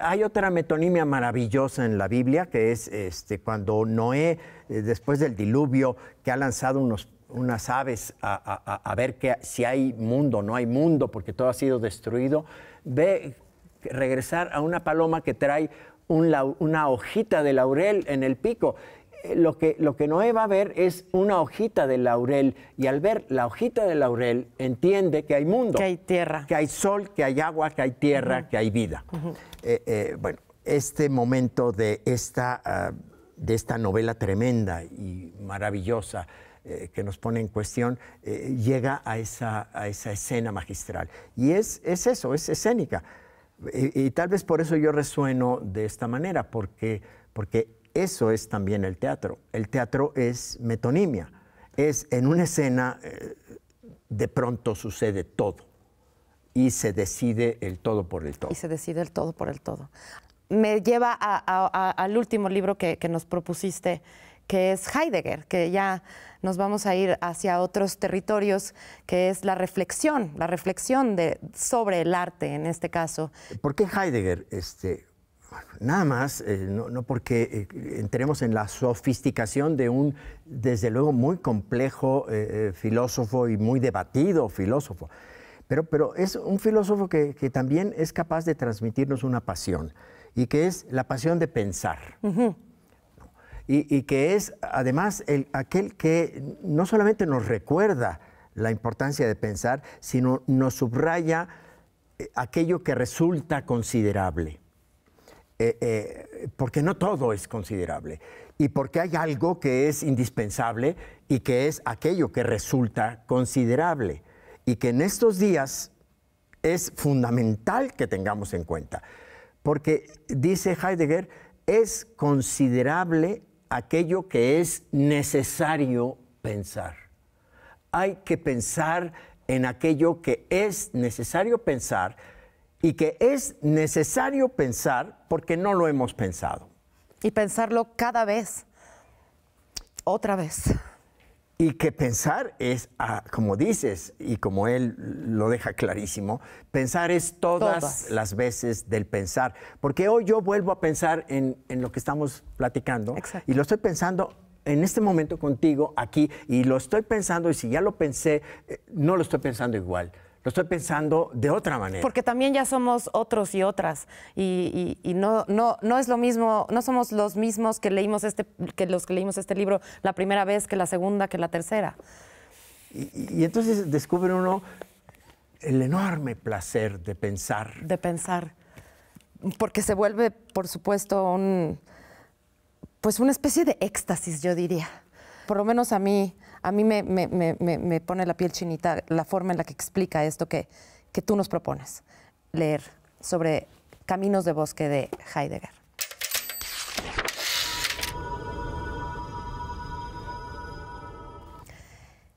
Speaker 2: Hay otra metonimia maravillosa en la Biblia, que es este, cuando Noé, eh, después del diluvio, que ha lanzado unas aves a, ver que, si hay mundo, no hay mundo, porque todo ha sido destruido, ve regresar a una paloma que trae una hojita de laurel en el pico lo que, lo que Noé va a ver es una hojita de laurel y al ver la hojita de laurel entiende que hay mundo. Que hay tierra. Que hay sol, que hay agua, que hay tierra, que hay vida. Eh, eh, bueno, este momento de esta, ah, de esta novela tremenda y maravillosa eh, que nos pone en cuestión llega a esa, a esa escena magistral. Y es, es eso, es escénica. Y, y, tal vez por eso yo resueno de esta manera, porque, porque eso es también el teatro. El teatro es metonimia. Es en una escena eh, de pronto sucede todo y se decide el todo por
Speaker 1: el todo. Y se decide el todo por el todo. Me lleva al último libro que, nos propusiste, que es Heidegger, que ya nos vamos a ir hacia otros territorios, que es la reflexión, la reflexión sobre el arte en este caso. ¿Por qué
Speaker 2: Heidegger? Este, nada más, eh, no, porque eh, entremos en la sofisticación de un, desde luego, muy complejo eh, filósofo y muy debatido filósofo. Pero, es un filósofo que, también es capaz de transmitirnos una pasión, y que es la pasión de pensar. y, que es, además, aquel que no solamente nos recuerda la importancia de pensar, sino nos subraya aquello que resulta considerable. Eh, eh, porque no todo es considerable y porque hay algo que es indispensable y que es aquello que resulta considerable y que en estos días es fundamental que tengamos en cuenta. Porque dice Heidegger, es considerable aquello que es necesario pensar. Hay que pensar en aquello que es necesario pensar y que es necesario pensar porque no lo hemos pensado.
Speaker 1: Y pensarlo cada vez, otra vez.
Speaker 2: Y que pensar es, ah, como dices, y como él lo deja clarísimo, pensar es todas, las veces del pensar. Porque hoy yo vuelvo a pensar en, en lo que estamos platicando y lo estoy pensando en este momento contigo aquí y lo estoy pensando y si ya lo pensé, eh, no lo estoy pensando igual lo estoy pensando de otra manera.
Speaker 1: Porque también ya somos otros y otras. Y, no, no, no es lo mismo, no somos los mismos que leímos este, que los que leímos este libro la primera vez, que la segunda, que la tercera.
Speaker 2: Y, y entonces descubre uno el enorme placer de pensar.
Speaker 1: De pensar. Porque se vuelve, por supuesto, un pues una especie de éxtasis, yo diría. Por lo menos a mí a mí me, pone la piel chinita la forma en la que explica esto que, que tú nos propones leer sobre Caminos de Bosque de Heidegger.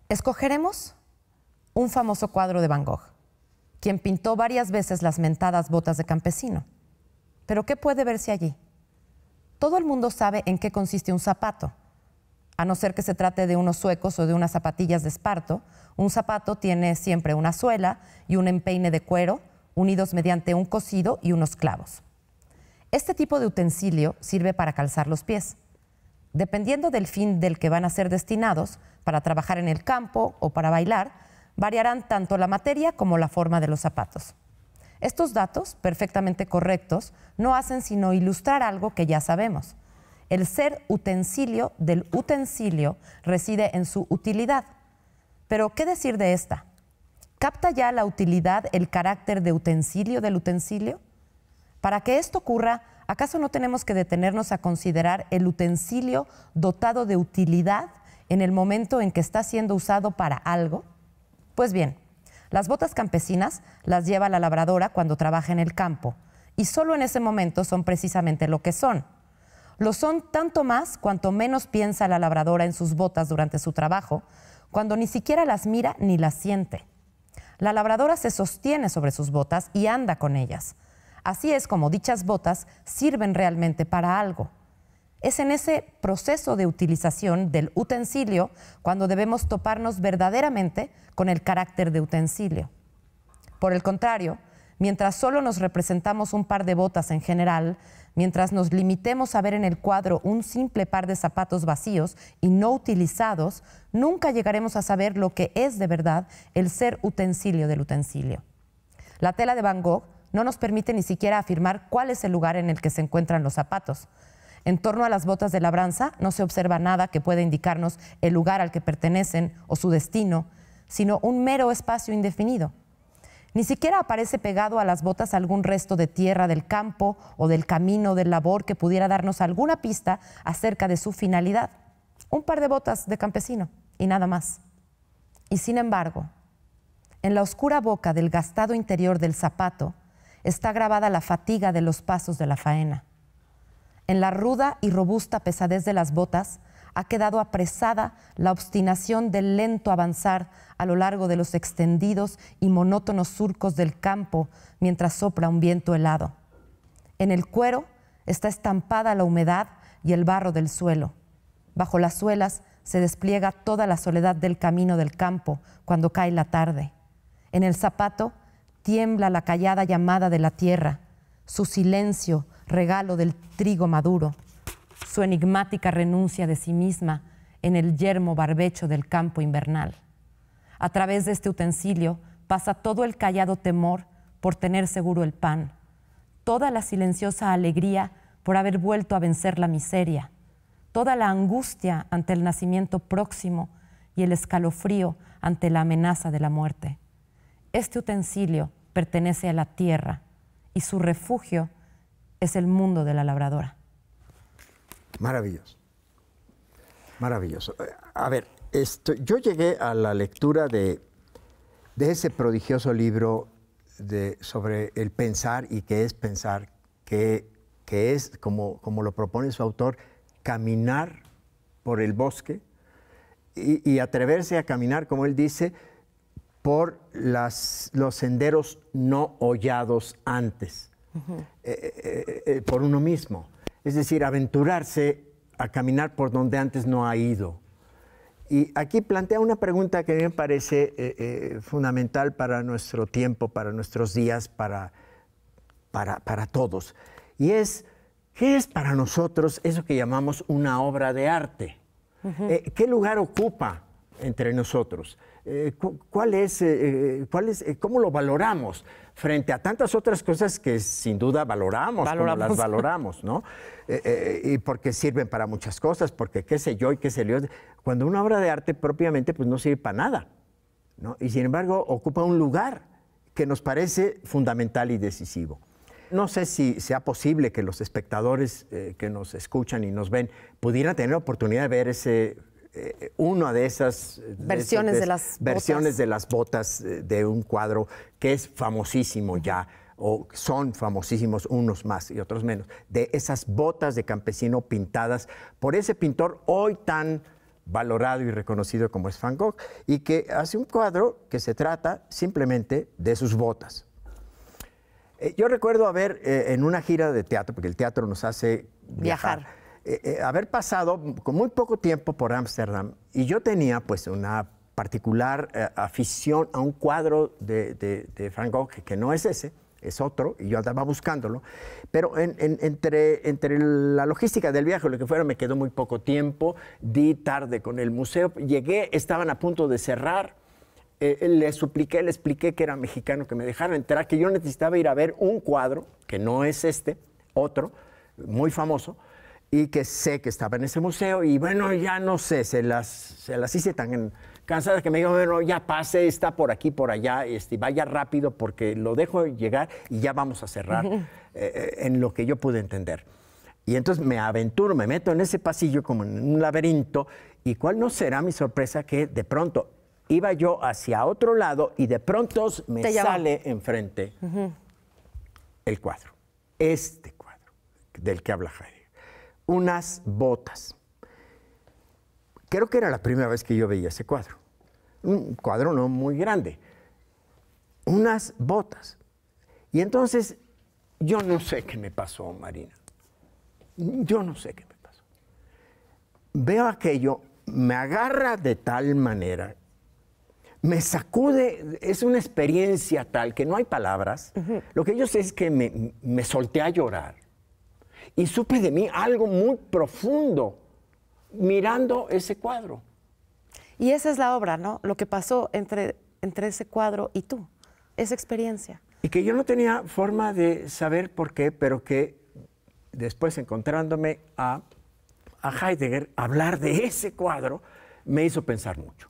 Speaker 1: Escogeremos un famoso cuadro de Van Gogh, quien pintó varias veces las mentadas botas de campesino. Pero ¿qué puede verse allí? Todo el mundo sabe en qué consiste un zapato a no ser que se trate de unos suecos o de unas zapatillas de esparto. Un zapato tiene siempre una suela y un empeine de cuero, unidos mediante un cosido y unos clavos. Este tipo de utensilio sirve para calzar los pies. Dependiendo del fin del que van a ser destinados, para trabajar en el campo o para bailar, variarán tanto la materia como la forma de los zapatos. Estos datos, perfectamente correctos, no hacen sino ilustrar algo que ya sabemos el ser utensilio del utensilio reside en su utilidad. Pero, ¿qué decir de esta? ¿Capta ya la utilidad el carácter de utensilio del utensilio? Para que esto ocurra, ¿acaso no tenemos que detenernos a considerar el utensilio dotado de utilidad en el momento en que está siendo usado para algo? Pues bien, las botas campesinas las lleva la labradora cuando trabaja en el campo y solo en ese momento son precisamente lo que son, lo son tanto más cuanto menos piensa la labradora en sus botas durante su trabajo, cuando ni siquiera las mira ni las siente. La labradora se sostiene sobre sus botas y anda con ellas. Así es como dichas botas sirven realmente para algo. Es en ese proceso de utilización del utensilio cuando debemos toparnos verdaderamente con el carácter de utensilio. Por el contrario, mientras solo nos representamos un par de botas en general, Mientras nos limitemos a ver en el cuadro un simple par de zapatos vacíos y no utilizados, nunca llegaremos a saber lo que es de verdad el ser utensilio del utensilio. La tela de Van Gogh no nos permite ni siquiera afirmar cuál es el lugar en el que se encuentran los zapatos. En torno a las botas de labranza no se observa nada que pueda indicarnos el lugar al que pertenecen o su destino, sino un mero espacio indefinido. Ni siquiera aparece pegado a las botas algún resto de tierra del campo o del camino del labor que pudiera darnos alguna pista acerca de su finalidad. Un par de botas de campesino y nada más. Y sin embargo, en la oscura boca del gastado interior del zapato está grabada la fatiga de los pasos de la faena. En la ruda y robusta pesadez de las botas ha quedado apresada la obstinación del lento avanzar a lo largo de los extendidos y monótonos surcos del campo mientras sopla un viento helado. En el cuero está estampada la humedad y el barro del suelo. Bajo las suelas se despliega toda la soledad del camino del campo cuando cae la tarde. En el zapato tiembla la callada llamada de la tierra, su silencio regalo del trigo maduro su enigmática renuncia de sí misma en el yermo barbecho del campo invernal. A través de este utensilio pasa todo el callado temor por tener seguro el pan, toda la silenciosa alegría por haber vuelto a vencer la miseria, toda la angustia ante el nacimiento próximo y el escalofrío ante la amenaza de la muerte. Este utensilio pertenece a la tierra y su refugio es el mundo de la labradora.
Speaker 2: Maravilloso. Maravilloso. A ver, esto, yo llegué a la lectura de, ese prodigioso libro sobre el pensar y qué es pensar, que, es, como, lo propone su autor, caminar por el bosque y, atreverse a caminar, como él dice, por los senderos no hollados antes, eh, eh, eh, por uno mismo es decir, aventurarse a caminar por donde antes no ha ido. Y aquí plantea una pregunta que a mí me parece eh, eh, fundamental para nuestro tiempo, para nuestros días, para, para, todos. Y es, ¿qué es para nosotros eso que llamamos una obra de arte? Eh, ¿Qué lugar ocupa entre nosotros. Eh, ¿Cuál es, eh, eh, cómo lo valoramos frente a tantas otras cosas que sin duda valoramos, las valoramos, [LAUGHS] ¿no? y porque sirven para muchas cosas, porque qué sé yo y qué sé yo. Cuando una obra de arte propiamente, pues no sirve para nada, ¿no? Y sin embargo ocupa un lugar que nos parece fundamental y decisivo. No sé si sea posible que los espectadores que nos escuchan y nos ven pudieran tener la oportunidad de ver ese eh, una de esas versiones, de, las, versiones de las botas eh, de un cuadro que es famosísimo ya o son famosísimos unos más y otros menos, de esas botas de campesino pintadas por ese pintor hoy tan valorado y reconocido como es Van Gogh, y que hace un cuadro que se trata simplemente de sus botas. Eh, yo recuerdo haber en una gira de teatro, porque el teatro nos hace viajar eh, eh, haber pasado con muy poco tiempo por Ámsterdam y yo tenía pues una particular eh, afición a un cuadro de, de, de, Van Gogh que no es ese, es otro, y yo andaba buscándolo, pero entre, entre la logística del viaje, lo que fuera, me quedó muy poco tiempo, di tarde con el museo, llegué, estaban a punto de cerrar, le supliqué, le expliqué que era mexicano, que me dejaran entrar, que yo necesitaba ir a ver un cuadro, que no es este, otro, muy famoso, y que sé que estaba en ese museo y bueno, ya no sé, se las, se las hice tan cansadas que me dijo, bueno, ya pase, está por aquí, por allá, este, vaya rápido porque lo dejo llegar y ya vamos a cerrar eh, eh, en lo que yo pude entender. Y entonces me aventuro, me meto en ese pasillo como en un laberinto y cuál no será mi sorpresa que de pronto iba yo hacia otro lado y de pronto me sale enfrente el cuadro, este cuadro del que habla Jaime unas botas. Creo que era la primera vez que yo veía ese cuadro. Un cuadro no muy grande. Unas botas. Y entonces, yo no sé qué me pasó, Marina. Yo no sé qué me pasó. Veo aquello, me agarra de tal manera, me sacude, es una experiencia tal que no hay palabras. Lo que yo sé es que me, me solté a llorar y supe de mí algo muy profundo mirando ese cuadro.
Speaker 1: Y esa es la obra, ¿no? Lo que pasó entre, entre ese cuadro y tú, esa experiencia.
Speaker 2: Y que yo no tenía forma de saber por qué, pero que después encontrándome a, a Heidegger, hablar de ese cuadro me hizo pensar mucho.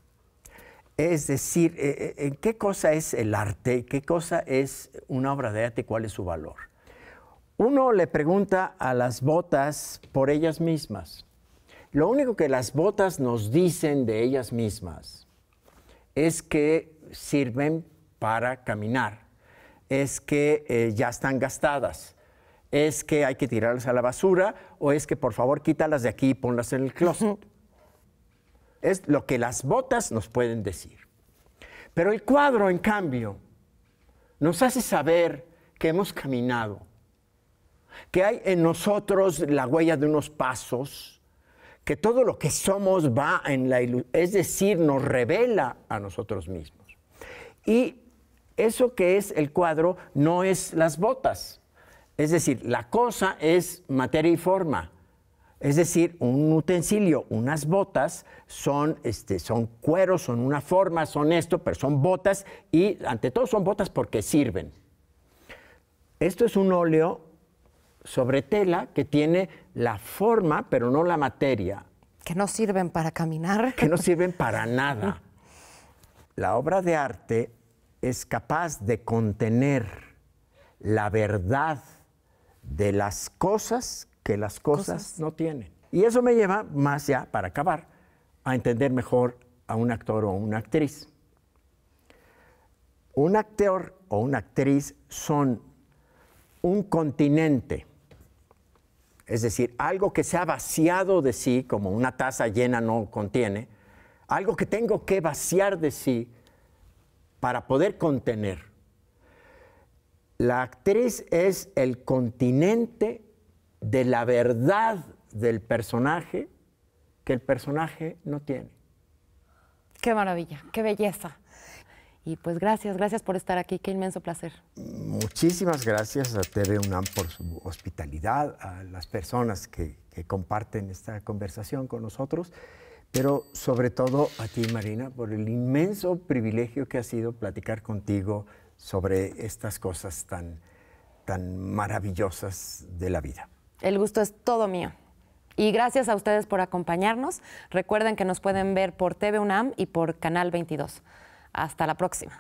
Speaker 2: Es decir, eh, eh, ¿en qué cosa es el arte? ¿Qué cosa es una obra de arte? ¿Cuál es su valor? uno le pregunta a las botas por ellas mismas. Lo único que las botas nos dicen de ellas mismas es que sirven para caminar, es que eh, ya están gastadas, es que hay que tirarlas a la basura o es que por favor quítalas de aquí y ponlas en el closet. es lo que las botas nos pueden decir. Pero el cuadro, en cambio, nos hace saber que hemos caminado, que hay en nosotros la huella de unos pasos, que todo lo que somos va en la ilusión, es decir, nos revela a nosotros mismos. Y eso que es el cuadro no es las botas, es decir, la cosa es materia y forma. Es decir, un utensilio, unas botas son, este, son cueros, son una forma, son esto, pero son botas y ante todo son botas porque sirven. Esto es un óleo sobre tela que tiene la forma, pero no la materia.
Speaker 1: Que no sirven para caminar. Que
Speaker 2: no sirven [LAUGHS] para nada. La obra de arte es capaz de contener la verdad de las cosas que las cosas, cosas. no tienen. Y eso me lleva más ya, para acabar, a entender mejor a un actor o una actriz. Un actor o una actriz son un continente es decir, algo que se ha vaciado de sí, como una taza llena no contiene, algo que tengo que vaciar de sí para poder contener. La actriz es el continente de la verdad del personaje que el personaje no tiene.
Speaker 1: Qué maravilla, qué belleza. Y pues gracias, gracias por estar aquí, qué inmenso placer.
Speaker 2: Muchísimas gracias a TV UNAM por su hospitalidad, a las personas que, comparten esta conversación con nosotros, pero sobre todo a ti, Marina, por el inmenso privilegio que ha sido platicar contigo sobre estas cosas tan, tan maravillosas de la vida.
Speaker 1: El gusto es todo mío. Y gracias a ustedes por acompañarnos. Recuerden que nos pueden ver por TV UNAM y por Canal 22. Hasta la próxima.